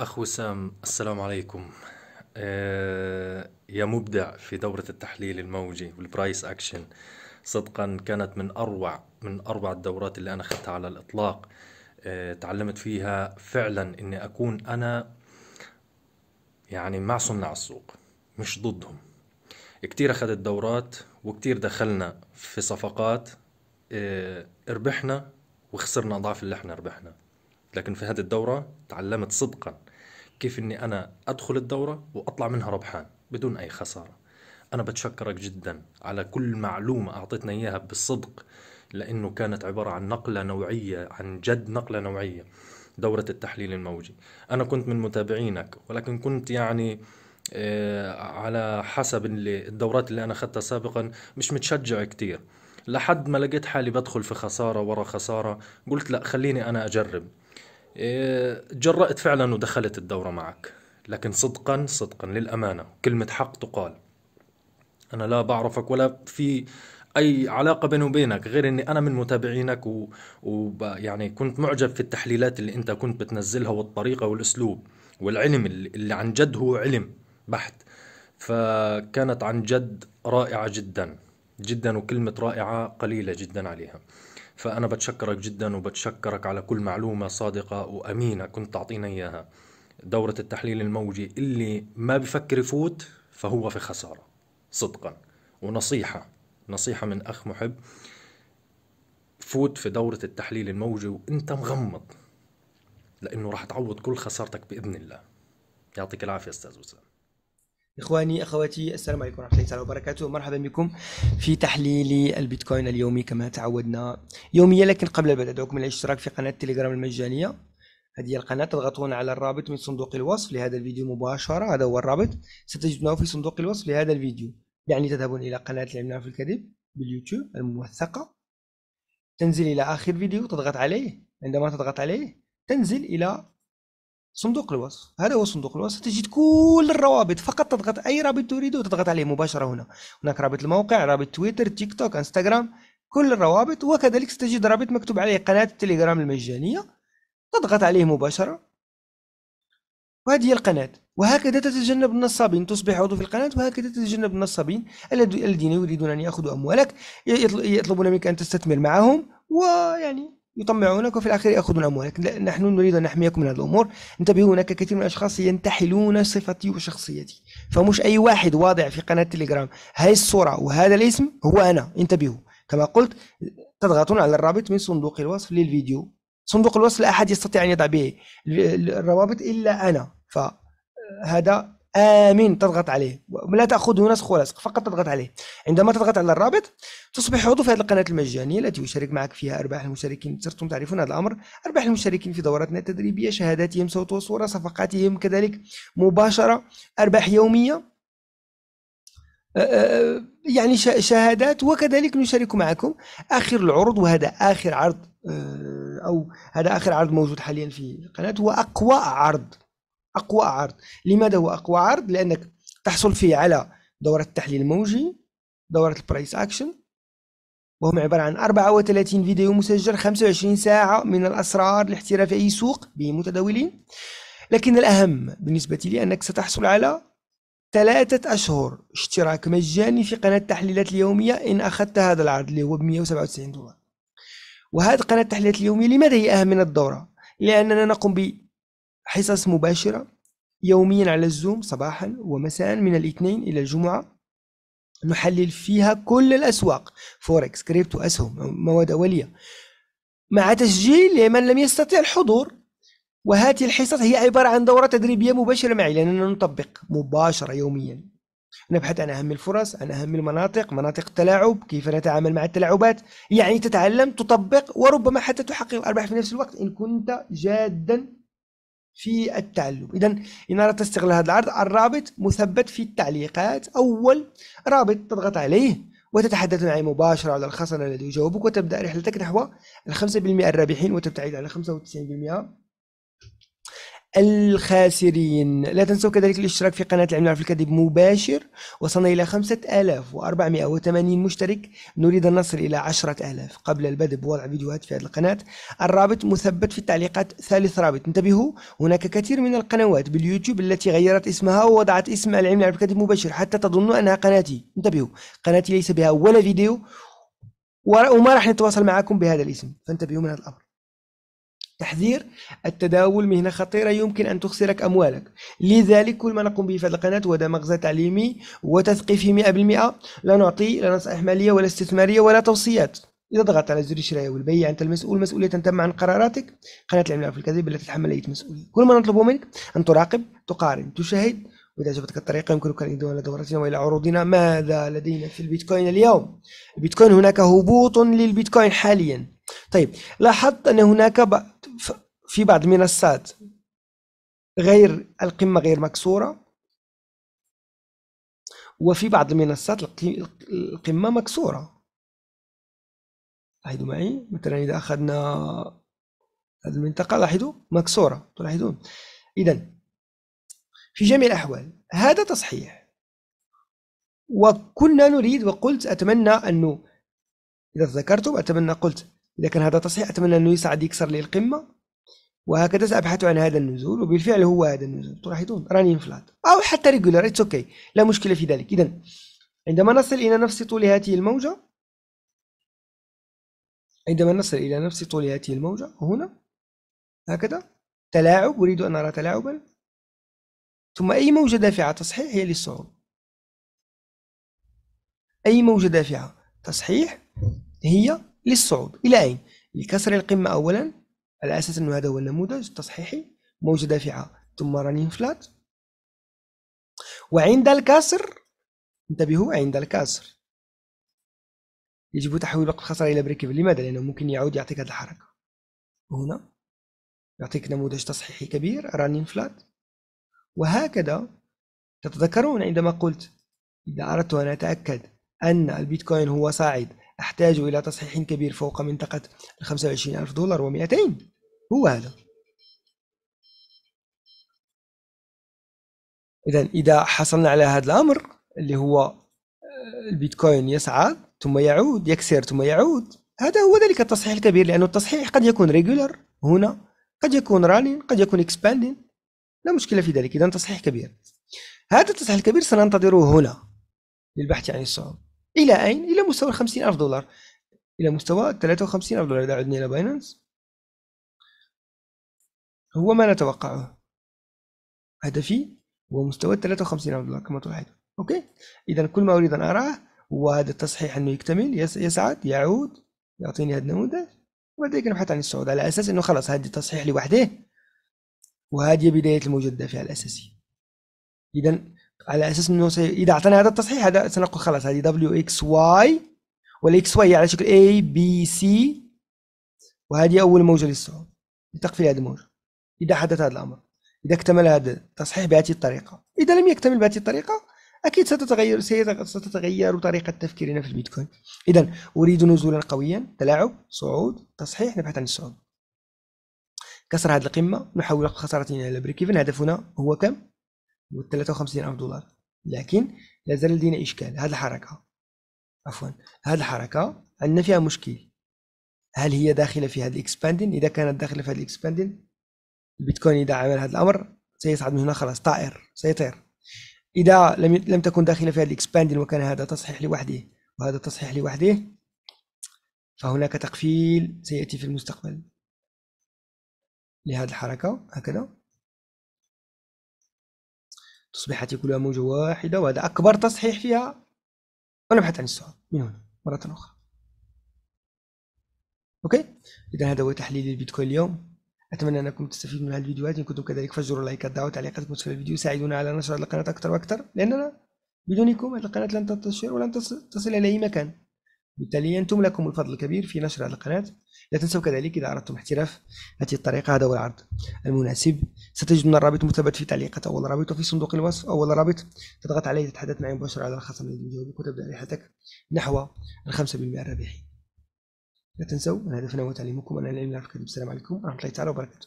أخ وسام السلام عليكم آه، يا مبدع في دورة التحليل الموجي والبرايس أكشن صدقا كانت من أروع من أروع الدورات اللي أنا أخذتها على الإطلاق آه، تعلمت فيها فعلا أني أكون أنا يعني مع صناع السوق مش ضدهم كتير أخذت دورات وكتير دخلنا في صفقات آه، ربحنا وخسرنا أضعاف اللي احنا ربحنا لكن في هذه الدورة تعلمت صدقا كيف اني انا ادخل الدوره واطلع منها ربحان بدون اي خساره انا بتشكرك جدا على كل معلومه اعطيتنا اياها بالصدق لانه كانت عباره عن نقله نوعيه عن جد نقله نوعيه دوره التحليل الموجي انا كنت من متابعينك ولكن كنت يعني آه، على حسب اللي الدورات اللي انا اخذتها سابقا مش متشجع كتير لحد ما لقيت حالي بدخل في خساره ورا خساره قلت لا خليني انا اجرب إيه، جرأت فعلا ودخلت الدورة معك لكن صدقا صدقا للأمانة كلمة حق تقال أنا لا بعرفك ولا في أي علاقة بيني وبينك غير أني أنا من متابعينك و... يعني كنت معجب في التحليلات اللي أنت كنت بتنزلها والطريقة والأسلوب والعلم اللي عن جد هو علم بحت فكانت عن جد رائعة جدا جدا وكلمة رائعة قليلة جدا عليها فأنا بتشكرك جدا وبتشكرك على كل معلومة صادقة وأمينة كنت تعطينا إياها دورة التحليل الموجي اللي ما بفكر يفوت فهو في خسارة صدقا ونصيحة نصيحة من أخ محب فوت في دورة التحليل الموجي وانت مغمض لأنه راح تعوض كل خسارتك بإذن الله يعطيك العافية أستاذ وسام إخواني أخواتي السلام عليكم ورحمة الله تعالى وبركاته مرحبا بكم في تحليل البيتكوين اليومي كما تعودنا يوميا لكن قبل البدء أدعوكم إلى الاشتراك في قناة التليجرام المجانية هذه القناة تضغطون على الرابط من صندوق الوصف لهذا الفيديو مباشرة هذا هو الرابط ستجدونه في صندوق الوصف لهذا الفيديو يعني تذهبون إلى قناة العلم في الكذب باليوتيوب الموثقة تنزل إلى آخر فيديو تضغط عليه عندما تضغط عليه تنزل إلى صندوق الوصف هذا هو صندوق الوصف تجد كل الروابط فقط تضغط اي رابط تريده وتضغط عليه مباشره هنا هناك رابط الموقع رابط تويتر تيك توك انستغرام كل الروابط وكذلك ستجد رابط مكتوب عليه قناه التليجرام المجانيه تضغط عليه مباشره وهذه القناة وهكذا تتجنب النصابين تصبح عضو في القناة وهكذا تتجنب النصابين الذين يريدون أن يأخذوا أموالك يطلبون منك أن تستثمر معهم ويعني يطمعونك وفي الأخير يأخذون أموالك نحن نريد أن نحميكم من هذه الأمور انتبهوا هناك كثير من الأشخاص ينتحلون صفتي وشخصيتي فمش أي واحد واضع في قناة تليجرام هاي الصورة وهذا الاسم هو أنا انتبهوا كما قلت تضغطون على الرابط من صندوق الوصف للفيديو صندوق الوصف لا أحد يستطيع أن يضع به الروابط إلا أنا فهذا آمين تضغط عليه لا تأخذه نسخ ولا فقط تضغط عليه عندما تضغط على الرابط تصبح عضو في هذه القناة المجانية التي يشارك معك فيها أرباح المشاركين صرتم تعرفون هذا الأمر أرباح المشاركين في دوراتنا التدريبية شهاداتهم صوت وصورة صفقاتهم كذلك مباشرة أرباح يومية آه، آه، آه، يعني شهادات وكذلك نشارك معكم اخر العروض وهذا اخر عرض او هذا اخر عرض موجود حاليا في القناه واقوى عرض اقوى عرض لماذا هو اقوى عرض لانك تحصل فيه على دوره التحليل الموجي دوره البرايس اكشن وهم عباره عن 34 فيديو مسجل 25 ساعه من الاسرار لاحتراف اي سوق بمتداولين لكن الاهم بالنسبه لي انك ستحصل على ثلاثة أشهر اشتراك مجاني في قناة التحليلات اليومية إن أخذت هذا العرض اللي هو ب 197 دولار وهذه قناة التحليلات اليومية لماذا هي أهم من الدورة؟ لأننا نقوم حصص مباشرة يوميا على الزوم صباحا ومساء من الاثنين إلى الجمعة نحلل فيها كل الأسواق فوركس كريبتو أسهم مواد أولية مع تسجيل لمن لم يستطع الحضور وهذه الحصص هي عبارة عن دورة تدريبية مباشرة معي لأننا نطبق مباشرة يوميا نبحث عن أهم الفرص عن أهم المناطق مناطق التلاعب كيف نتعامل مع التلاعبات يعني تتعلم تطبق وربما حتى تحقق الأرباح في نفس الوقت إن كنت جادا في التعلم اذا ان اردت استغلال هذا العرض الرابط مثبت في التعليقات اول رابط تضغط عليه وتتحدث معي مباشره على الخصم الذي يجاوبك وتبدا رحلتك نحو ال 5% الرابحين وتبتعد على 95% الخاسرين لا تنسوا كذلك الاشتراك في قناة العلم في الكذب مباشر وصلنا إلى 5480 مشترك نريد أن نصل إلى 10000 قبل البدء بوضع فيديوهات في هذه القناة الرابط مثبت في التعليقات ثالث رابط انتبهوا هناك كثير من القنوات باليوتيوب التي غيرت اسمها ووضعت اسم العلم في الكذب مباشر حتى تظنوا أنها قناتي انتبهوا قناتي ليس بها ولا فيديو وما راح نتواصل معكم بهذا الاسم فانتبهوا من هذا الأمر تحذير التداول مهنة خطيرة يمكن أن تخسرك أموالك لذلك كل ما نقوم به في هذه القناة هو ده مغزى تعليمي وتثقيفي 100% لا نعطي لا نصائح مالية ولا استثمارية ولا توصيات إذا ضغطت على زر الشراء والبيع أنت المسؤول مسؤولية تم عن قراراتك قناة العملاق في الكذب لا تتحمل أي مسؤولية كل ما نطلبه منك أن تراقب تقارن تشاهد وإذا عجبتك الطريقة يمكنك الانضمام إلى دورتنا وإلى عروضنا ماذا لدينا في البيتكوين اليوم البيتكوين هناك هبوط للبيتكوين حاليا طيب لاحظت أن هناك في بعض المنصات غير القمة غير مكسورة وفي بعض المنصات القمة مكسورة لاحظوا معي مثلا إذا أخذنا هذه المنطقة لاحظوا مكسورة تلاحظون إذا في جميع الأحوال هذا تصحيح وكنا نريد وقلت أتمنى أنه إذا تذكرتم أتمنى قلت إذا كان هذا تصحيح أتمنى أنه يصعد يكسر لي القمة وهكذا سأبحث عن هذا النزول وبالفعل هو هذا النزول تلاحظون راني انفلات أو حتى ريجولار اتس أوكي لا مشكلة في ذلك إذا عندما نصل إلى نفس طول هذه الموجة عندما نصل إلى نفس طول هذه الموجة هنا هكذا تلاعب أريد أن أرى تلاعبا ثم أي موجة دافعة تصحيح هي للصعود أي موجة دافعة تصحيح هي للصعود إلى أين؟ لكسر القمة أولا على أساس أنه هذا هو النموذج التصحيحي موجة دافعة ثم رانين فلات وعند الكسر انتبهوا عند الكسر يجب تحويل وقت الخسارة إلى بريك لماذا؟ لأنه ممكن يعود يعطيك هذه الحركة هنا يعطيك نموذج تصحيحي كبير رانين فلات وهكذا تتذكرون عندما قلت إذا أردت أن أتأكد أن البيتكوين هو صاعد أحتاج إلى تصحيح كبير فوق منطقة ال 25 ألف دولار و200 هو هذا إذا إذا حصلنا على هذا الأمر اللي هو آه، البيتكوين يصعد ثم يعود يكسر ثم يعود هذا هو ذلك التصحيح الكبير لأن التصحيح قد يكون ريجولار هنا قد يكون رانين قد يكون اكسباندين لا مشكلة في ذلك إذا تصحيح كبير هذا التصحيح الكبير سننتظره هنا للبحث عن الصعوبة الى اين الى مستوى 50000 دولار الى مستوى 53000 دولار اذا عدنا الى باينانس هو ما نتوقعه هدفي هو مستوى 53000 دولار كما تلاحظ اوكي اذا كل ما اريد ان اراه هو هذا التصحيح انه يكتمل يسعد يعود يعطيني هذا النموذج وبعد ذلك نبحث عن الصعود على اساس انه خلاص هذا تصحيح لوحده وهذه بدايه الموجود الدافع الاساسي اذا على اساس انه سي... اذا اعطانا هذا التصحيح هذا سنقول خلاص هذه دبليو اكس واي والاكس واي على شكل اي بي سي وهذه اول موجه للصعود في هذه الموجه اذا حدث هذا الامر اذا اكتمل هذا التصحيح بهذه الطريقه اذا لم يكتمل بهذه الطريقه اكيد ستتغير ستتغير طريقه تفكيرنا في البيتكوين اذا اريد نزولا قويا تلاعب صعود تصحيح نبحث عن الصعود كسر هذه القمه نحول خسارتنا الى بريك ايفن هدفنا هو كم و53000 دولار لكن لا زال لدينا إشكال هذه الحركة عفوا هذه الحركة عندنا فيها مشكل هل هي داخلة في هذا الإكسباندين إذا كانت داخلة في هذا الإكسباندين البيتكوين إذا عمل هذا الأمر سيصعد من هنا خلاص طائر سيطير إذا لم لم تكن داخلة في هذا الإكسباندين وكان هذا تصحيح لوحده وهذا تصحيح لوحده فهناك تقفيل سيأتي في المستقبل لهذه الحركة هكذا تصبح كلها موجة واحدة وهذا أكبر تصحيح فيها ونبحث عن السؤال من هنا مرة أخرى أوكي إذا هذا هو تحليل البيتكوين اليوم أتمنى أنكم تستفيدوا من هذه الفيديوهات إن كنتم كذلك فجروا لايكات الدعوة تعليقاتكم في الفيديو ساعدونا على نشر القناة أكثر وأكثر لأننا بدونكم هذه القناة لن تنتشر ولن تصل إلى أي مكان بالتالي أنتم لكم الفضل الكبير في نشر هذه القناة لا تنسوا كذلك إذا أردتم احتراف هذه الطريقة هذا هو العرض المناسب ستجدون الرابط مثبت في تعليقات أول رابط وفي صندوق الوصف أول رابط تضغط عليه تتحدث معي مباشرة على الخصم الذي يجاوبك وتبدأ رحلتك نحو ال 5% الربحي لا تنسوا أن هدفنا هو تعليمكم أن العلم لا الكذب السلام عليكم ورحمة الله تعالى وبركاته